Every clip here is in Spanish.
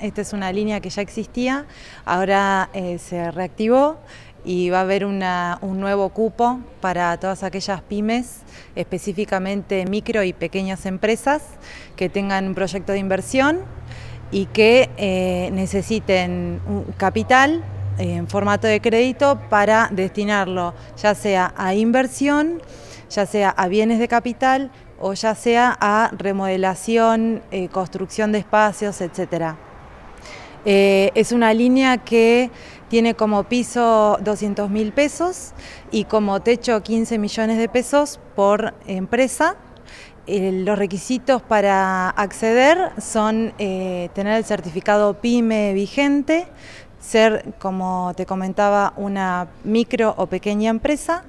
Esta es una línea que ya existía, ahora eh, se reactivó y va a haber un nuevo cupo para todas aquellas pymes, específicamente micro y pequeñas empresas que tengan un proyecto de inversión y que eh, necesiten capital eh, en formato de crédito para destinarlo ya sea a inversión, ya sea a bienes de capital o ya sea a remodelación, construcción de espacios, etcétera. Eh, es una línea que tiene como piso 200 mil pesos y como techo 15 millones de pesos por empresa. Eh, los requisitos para acceder son eh, tener el certificado PYME vigente, ser, como te comentaba, una micro o pequeña empresa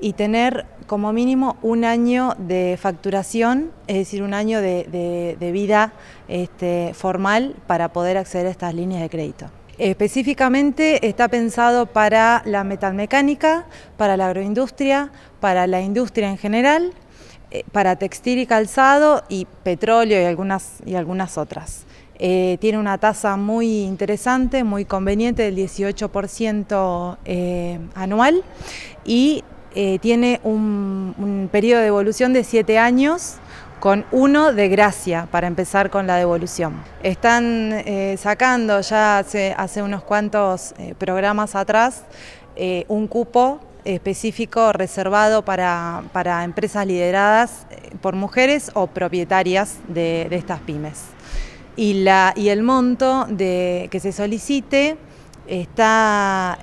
y tener como mínimo un año de facturación, es decir, un año de, vida este, formal para poder acceder a estas líneas de crédito. Específicamente está pensado para la metalmecánica, para la agroindustria, para la industria en general, eh, para textil y calzado y petróleo y algunas, y algunas otras. Eh, tiene una tasa muy interesante, muy conveniente del 18% eh, anual y eh, tiene un, periodo de devolución de siete años con uno de gracia para empezar con la devolución. Están eh, sacando ya hace, unos cuantos eh, programas atrás un cupo específico reservado para, empresas lideradas por mujeres o propietarias de, estas pymes. Y, la, y el monto de, que se solicite está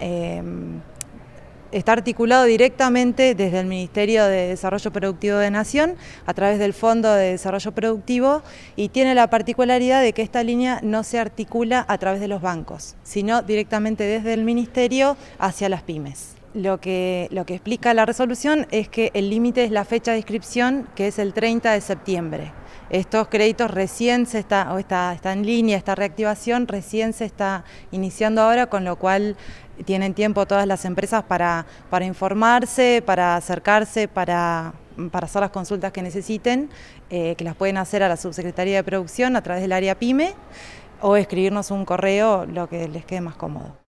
está articulado directamente desde el Ministerio de Desarrollo Productivo de Nación a través del Fondo de Desarrollo Productivo y tiene la particularidad de que esta línea no se articula a través de los bancos, sino directamente desde el Ministerio hacia las pymes. Lo que, lo que explica la resolución es que el límite es la fecha de inscripción, que es el 30 de septiembre. Estos créditos recién se está, o está, en línea, esta reactivación recién se está iniciando ahora, con lo cual tienen tiempo todas las empresas para, para informarse, para acercarse, para, para hacer las consultas que necesiten, eh, que las pueden hacer a la Subsecretaría de Producción a través del área PYME o escribirnos un correo, lo que les quede más cómodo.